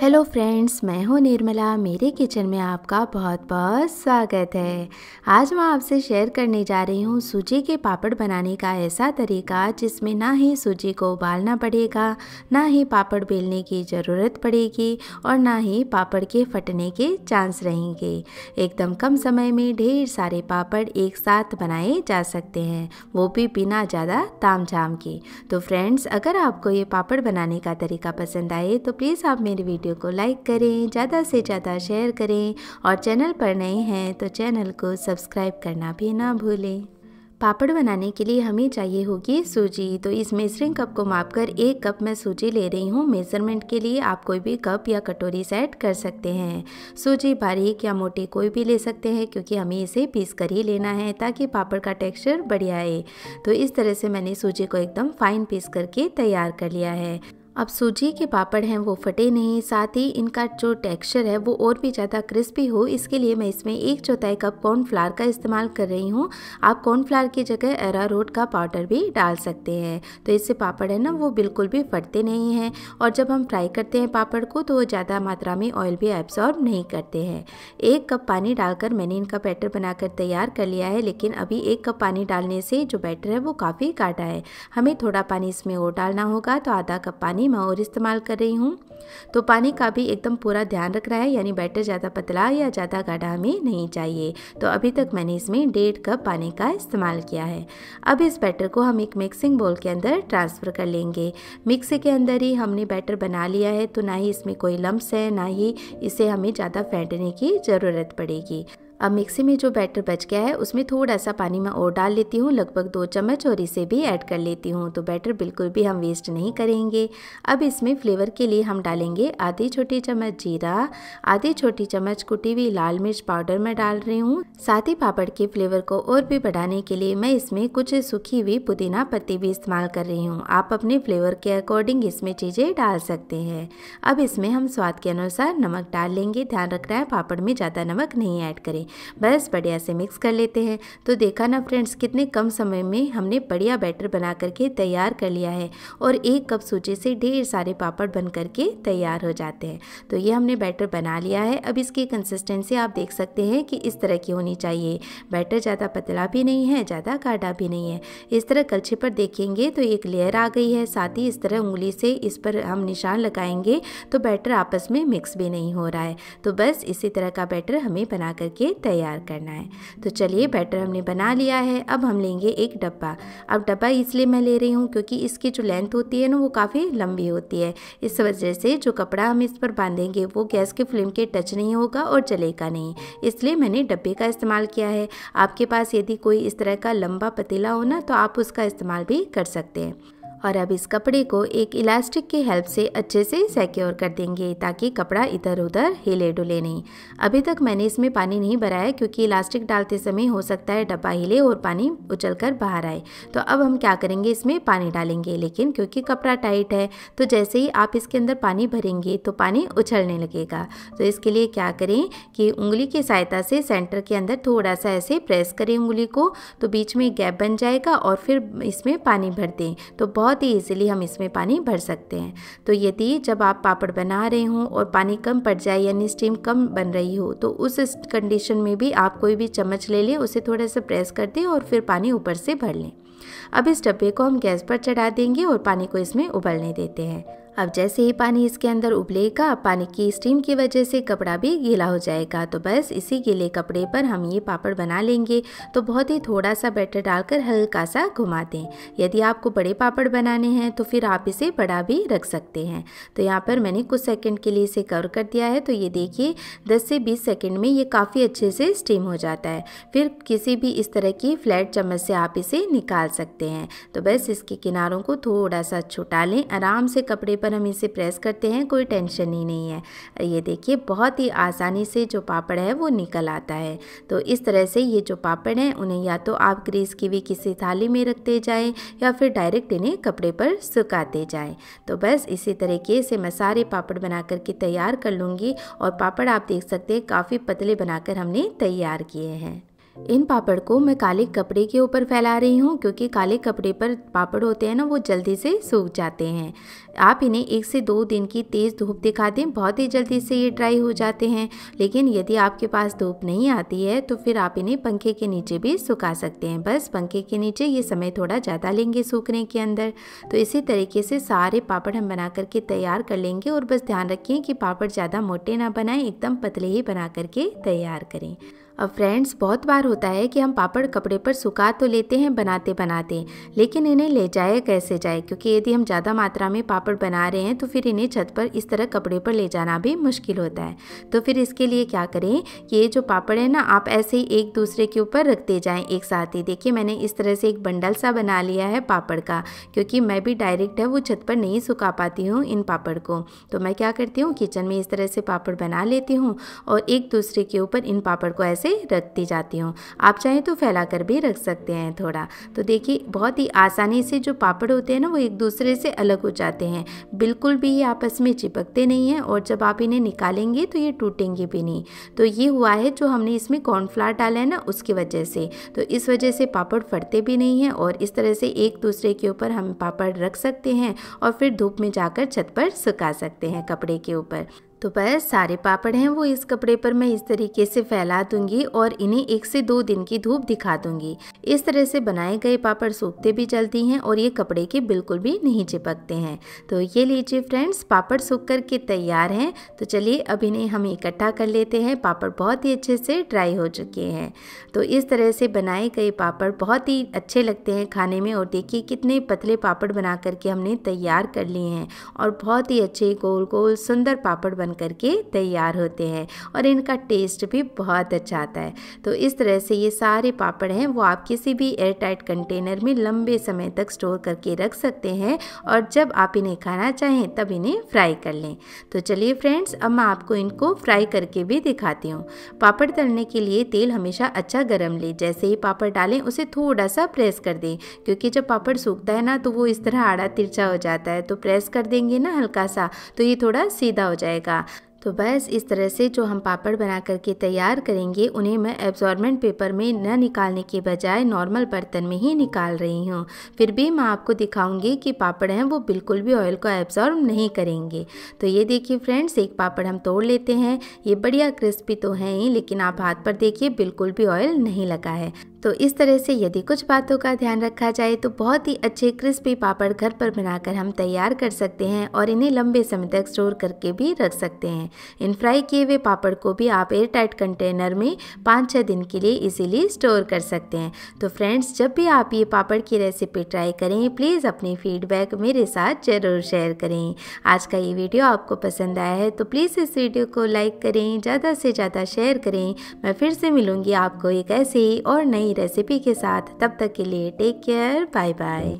hello friends मैं हूं निर्मला मेरे किचन में आपका बहुत बहुत स्वागत है आज मैं आपसे शेयर करने जा रही हूं सूजी के पापड़ बनाने का ऐसा तरीका जिसमें ना ही सूजी को उबालना पड़ेगा ना ही पापड़ बेलने की ज़रूरत पड़ेगी और ना ही पापड़ के फटने के चांस रहेंगे एकदम कम समय में ढेर सारे पापड़ एक साथ बनाए जा सकते हैं वो भी बिना ज़्यादा ताम झाम के तो फ्रेंड्स अगर आपको ये पापड़ बनाने का तरीका पसंद आए तो प्लीज़ आप मेरी वीडियो वीडियो को लाइक करें ज़्यादा से ज़्यादा शेयर करें और चैनल पर नए हैं तो चैनल को सब्सक्राइब करना भी ना भूलें पापड़ बनाने के लिए हमें चाहिए होगी सूजी तो इस मेजरिंग कप को माप कर एक कप मैं सूजी ले रही हूँ मेज़रमेंट के लिए आप कोई भी कप या कटोरी सेट कर सकते हैं सूजी बारीक या मोटी कोई भी ले सकते हैं क्योंकि हमें इसे पीस कर ही लेना है ताकि पापड़ का टेक्सचर बढ़िया आए तो इस तरह से मैंने सूजी को एकदम फाइन पीस करके तैयार कर लिया है अब सूजी के पापड़ हैं वो फटे नहीं साथ ही इनका जो टेक्सचर है वो और भी ज़्यादा क्रिस्पी हो इसके लिए मैं इसमें एक चौथाई कप कॉर्नफ्लावर का इस्तेमाल कर रही हूँ आप कॉर्नफ्लावर की जगह एरा रोट का पाउडर भी डाल सकते हैं तो इससे पापड़ है ना वो बिल्कुल भी फटते नहीं हैं और जब हम फ्राई करते हैं पापड़ को तो वो ज़्यादा मात्रा में ऑयल भी एब्जॉर्ब नहीं करते हैं एक कप पानी डालकर मैंने इनका बैटर बनाकर तैयार कर लिया है लेकिन अभी एक कप पानी डालने से जो बैटर है वो काफ़ी काटा है हमें थोड़ा पानी इसमें और डालना होगा तो आधा कप पानी पानी मैं और इस्तेमाल कर रही हूँ तो पानी का भी एकदम पूरा ध्यान रखना है यानी बैटर ज़्यादा पतला या ज़्यादा गाढ़ा हमें नहीं चाहिए तो अभी तक मैंने इसमें डेढ़ कप पानी का इस्तेमाल किया है अब इस बैटर को हम एक मिक्सिंग बोल के अंदर ट्रांसफ़र कर लेंगे मिक्स के अंदर ही हमने बैटर बना लिया है तो ना ही इसमें कोई लम्ब लम्ब्स है ना ही इसे हमें ज़्यादा फेंटने की ज़रूरत पड़ेगी अब मिक्सी में जो बैटर बच गया है उसमें थोड़ा सा पानी मैं और डाल लेती हूँ लगभग दो चम्मच और इसे भी ऐड कर लेती हूँ तो बैटर बिल्कुल भी हम वेस्ट नहीं करेंगे अब इसमें फ्लेवर के लिए हम डालेंगे आधी छोटी चम्मच जीरा आधी छोटी चम्मच कुटी हुई लाल मिर्च पाउडर मैं डाल रही हूँ साथ ही पापड़ के फ्लेवर को और भी बढ़ाने के लिए मैं इसमें कुछ सूखी हुई पुदीना पत्ती भी इस्तेमाल कर रही हूँ आप अपने फ्लेवर के अकॉर्डिंग इसमें चीज़ें डाल सकते हैं अब इसमें हम स्वाद के अनुसार नमक डाल लेंगे ध्यान रखना है पापड़ में ज़्यादा नमक नहीं ऐड करें बस बढ़िया से मिक्स कर लेते हैं तो देखा ना फ्रेंड्स कितने कम समय में हमने बढ़िया बैटर बना करके तैयार कर लिया है और एक कप सूजी से ढेर सारे पापड़ बन करके तैयार हो जाते हैं तो ये हमने बैटर बना लिया है अब इसकी कंसिस्टेंसी आप देख सकते हैं कि इस तरह की होनी चाहिए बैटर ज़्यादा पतला भी नहीं है ज़्यादा गाढ़ा भी नहीं है इस तरह कलछे पर देखेंगे तो एक लेयर आ गई है साथ ही इस तरह उंगली से इस पर हम निशान लगाएंगे तो बैटर आपस में मिक्स भी नहीं हो रहा है तो बस इसी तरह का बैटर हमें बना करके तैयार करना है तो चलिए बैटर हमने बना लिया है अब हम लेंगे एक डब्बा अब डब्बा इसलिए मैं ले रही हूँ क्योंकि इसकी जो लेंथ होती है ना वो काफ़ी लंबी होती है इस वजह से जो कपड़ा हम इस पर बांधेंगे वो गैस के फ्लेम के टच नहीं होगा और जलेगा नहीं इसलिए मैंने डब्बे का इस्तेमाल किया है आपके पास यदि कोई इस तरह का लंबा पतीला हो ना तो आप उसका इस्तेमाल भी कर सकते हैं और अब इस कपड़े को एक इलास्टिक की हेल्प से अच्छे से सिक्योर कर देंगे ताकि कपड़ा इधर उधर हिले डुले नहीं अभी तक मैंने इसमें पानी नहीं भरा है क्योंकि इलास्टिक डालते समय हो सकता है डब्बा हिले और पानी उछल कर बाहर आए तो अब हम क्या करेंगे इसमें पानी डालेंगे लेकिन क्योंकि कपड़ा टाइट है तो जैसे ही आप इसके अंदर पानी भरेंगे तो पानी उछलने लगेगा तो इसके लिए क्या करें कि उंगली की सहायता से सेंटर के अंदर थोड़ा सा ऐसे प्रेस करें उंगली को तो बीच में गैप बन जाएगा और फिर इसमें पानी भर दें तो बहुत बहुत ही ईजिली हम इसमें पानी भर सकते हैं तो यदि जब आप पापड़ बना रहे हों और पानी कम पड़ जाए यानी स्टीम कम बन रही हो तो उस कंडीशन में भी आप कोई भी चम्मच ले लें उसे थोड़ा सा प्रेस कर दें और फिर पानी ऊपर से भर लें अब इस डब्बे को हम गैस पर चढ़ा देंगे और पानी को इसमें उबलने देते हैं अब जैसे ही पानी इसके अंदर उबलेगा पानी की स्टीम की वजह से कपड़ा भी गीला हो जाएगा तो बस इसी गीले कपड़े पर हम ये पापड़ बना लेंगे तो बहुत ही थोड़ा सा बैटर डालकर हल्का सा घुमा दें यदि आपको बड़े पापड़ बनाने हैं तो फिर आप इसे बड़ा भी रख सकते हैं तो यहाँ पर मैंने कुछ सेकेंड के लिए इसे कवर कर दिया है तो ये देखिए दस से बीस सेकेंड में ये काफ़ी अच्छे से स्टीम हो जाता है फिर किसी भी इस तरह की फ्लैट चम्मच से आप इसे निकाल सकते हैं तो बस इसके किनारों को थोड़ा सा छुटा लें आराम से कपड़े पर पर हम इसे प्रेस करते हैं कोई टेंशन ही नहीं है ये देखिए बहुत ही आसानी से जो पापड़ है वो निकल आता है तो इस तरह से ये जो पापड़ हैं उन्हें या तो आप ग्रीस की भी किसी थाली में रखते जाएँ या फिर डायरेक्ट इन्हें कपड़े पर सुखाते जाएँ तो बस इसी तरीके से मैं सारे पापड़ बना करके तैयार कर लूँगी और पापड़ आप देख सकते हैं काफ़ी पतले बनाकर हमने तैयार किए हैं इन पापड़ को मैं काले कपड़े के ऊपर फैला रही हूँ क्योंकि काले कपड़े पर पापड़ होते हैं ना वो जल्दी से सूख जाते हैं आप इन्हें एक से दो दिन की तेज़ धूप दिखा दें बहुत ही जल्दी से ये ड्राई हो जाते हैं लेकिन यदि आपके पास धूप नहीं आती है तो फिर आप इन्हें पंखे के नीचे भी सुखा सकते हैं बस पंखे के नीचे ये समय थोड़ा ज़्यादा लेंगे सूखने के अंदर तो इसी तरीके से सारे पापड़ हम बना करके तैयार कर लेंगे और बस ध्यान रखें कि पापड़ ज़्यादा मोटे ना बनाएं एकदम पतले ही बना करके तैयार करें अब फ्रेंड्स बहुत बार होता है कि हम पापड़ कपड़े पर सुखा तो लेते हैं बनाते बनाते लेकिन इन्हें ले जाए कैसे जाए क्योंकि यदि हम ज़्यादा मात्रा में पापड़ बना रहे हैं तो फिर इन्हें छत पर इस तरह कपड़े पर ले जाना भी मुश्किल होता है तो फिर इसके लिए क्या करें कि ये जो पापड़ है ना आप ऐसे ही एक दूसरे के ऊपर रखते जाएँ एक साथ ही देखिए मैंने इस तरह से एक बंडल सा बना लिया है पापड़ का क्योंकि मैं भी डायरेक्ट है वो छत पर नहीं सुखा पाती हूँ इन पापड़ को तो मैं क्या करती हूँ किचन में इस तरह से पापड़ बना लेती हूँ और एक दूसरे के ऊपर इन पापड़ को ऐसे से रखती जाती हूँ आप चाहें तो फैला कर भी रख सकते हैं थोड़ा तो देखिए बहुत ही आसानी से जो पापड़ होते हैं ना वो एक दूसरे से अलग हो जाते हैं बिल्कुल भी ये आपस में चिपकते नहीं हैं और जब आप इन्हें निकालेंगे तो ये टूटेंगे भी नहीं तो ये हुआ है जो हमने इसमें कॉर्नफ्लावर डाला है ना उसकी वजह से तो इस वजह से पापड़ फटते भी नहीं हैं और इस तरह से एक दूसरे के ऊपर हम पापड़ रख सकते हैं और फिर धूप में जाकर छत पर सुखा सकते हैं कपड़े के ऊपर तो बस सारे पापड़ हैं वो इस कपड़े पर मैं इस तरीके से फैला दूंगी और इन्हें एक से दो दिन की धूप दिखा दूंगी इस तरह से बनाए गए पापड़ सूखते भी जल्दी हैं और ये कपड़े के बिल्कुल भी नहीं चिपकते हैं तो ये लीजिए फ्रेंड्स पापड़ सूख कर के तैयार हैं तो चलिए अब इन्हें हम इकट्ठा कर लेते हैं पापड़ बहुत ही अच्छे से ड्राई हो चुके हैं तो इस तरह से बनाए गए पापड़ बहुत ही अच्छे लगते हैं खाने में और देखिए कितने पतले पापड़ बना करके हमने तैयार कर लिए हैं और बहुत ही अच्छे गोल गोल सुंदर पापड़ बन करके तैयार होते हैं और इनका टेस्ट भी बहुत अच्छा आता है तो इस तरह से ये सारे पापड़ हैं वो आप किसी भी एयर टाइट कंटेनर में लंबे समय तक स्टोर करके रख सकते हैं और जब आप इन्हें खाना चाहें तब इन्हें फ्राई कर लें तो चलिए फ्रेंड्स अब मैं आपको इनको फ्राई करके भी दिखाती हूँ पापड़ तलने के लिए तेल हमेशा अच्छा गर्म लें जैसे ही पापड़ डालें उसे थोड़ा सा प्रेस कर दें क्योंकि जब पापड़ सूखता है ना तो वो इस तरह आड़ा तिरछा हो जाता है तो प्रेस कर देंगे ना हल्का सा तो ये थोड़ा सीधा हो जाएगा जाएगा तो बस इस तरह से जो हम पापड़ बना करके तैयार करेंगे उन्हें मैं एब्जॉर्बेंट पेपर में न निकालने के बजाय नॉर्मल बर्तन में ही निकाल रही हूँ फिर भी मैं आपको दिखाऊंगी कि पापड़ हैं वो बिल्कुल भी ऑयल को एब्जॉर्ब नहीं करेंगे तो ये देखिए फ्रेंड्स एक पापड़ हम तोड़ लेते हैं ये बढ़िया क्रिस्पी तो हैं ही लेकिन आप हाथ पर देखिए बिल्कुल भी ऑयल नहीं लगा है तो इस तरह से यदि कुछ बातों का ध्यान रखा जाए तो बहुत ही अच्छे क्रिस्पी पापड़ घर पर बनाकर हम तैयार कर सकते हैं और इन्हें लंबे समय तक स्टोर करके भी रख सकते हैं इन फ्राई किए हुए पापड़ को भी आप एयर टाइट कंटेनर में पाँच छः दिन के लिए इजीली स्टोर कर सकते हैं तो फ्रेंड्स जब भी आप ये पापड़ की रेसिपी ट्राई करें प्लीज़ अपनी फीडबैक मेरे साथ ज़रूर शेयर करें आज का ये वीडियो आपको पसंद आया है तो प्लीज़ इस वीडियो को लाइक करें ज़्यादा से ज़्यादा शेयर करें मैं फिर से मिलूँगी आपको एक ऐसे ही और नई नई रेसिपी के साथ तब तक के लिए टेक केयर बाय बाय